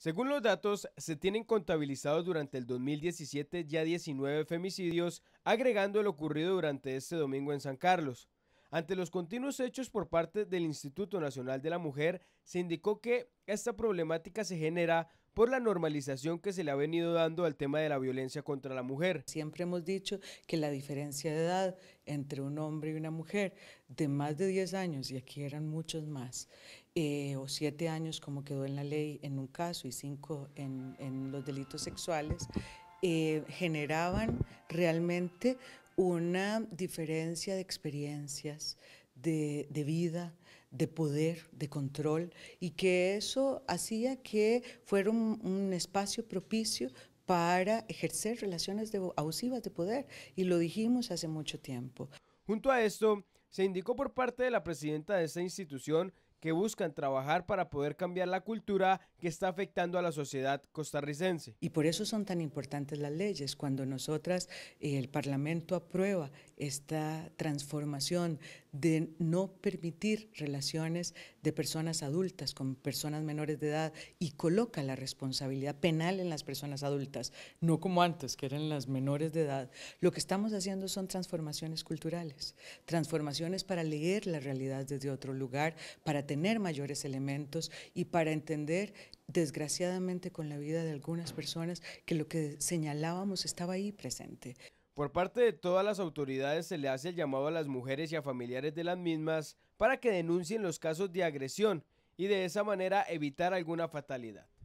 Según los datos, se tienen contabilizados durante el 2017 ya 19 femicidios, agregando el ocurrido durante este domingo en San Carlos. Ante los continuos hechos por parte del Instituto Nacional de la Mujer, se indicó que esta problemática se genera por la normalización que se le ha venido dando al tema de la violencia contra la mujer. Siempre hemos dicho que la diferencia de edad entre un hombre y una mujer de más de 10 años, y aquí eran muchos más, eh, o 7 años como quedó en la ley en un caso y 5 en, los delitos sexuales, eh, generaban realmente una diferencia de experiencias, de, de vida, de poder, de control, y que eso hacía que fuera un, espacio propicio para ejercer relaciones de, abusivas de poder, y lo dijimos hace mucho tiempo. Junto a esto, se indicó por parte de la presidenta de esta institución que buscan trabajar para poder cambiar la cultura que está afectando a la sociedad costarricense. Y por eso son tan importantes las leyes. Cuando nosotras, eh, el Parlamento aprueba esta transformación de no permitir relaciones de personas adultas con personas menores de edad y coloca la responsabilidad penal en las personas adultas, no como antes, que eran las menores de edad, lo que estamos haciendo son transformaciones culturales, transformaciones para leer la realidad desde otro lugar, para tener mayores elementos y para entender, desgraciadamente, con la vida de algunas personas que lo que señalábamos estaba ahí presente. Por parte de todas las autoridades se le hace el llamado a las mujeres y a familiares de las mismas para que denuncien los casos de agresión y de esa manera evitar alguna fatalidad.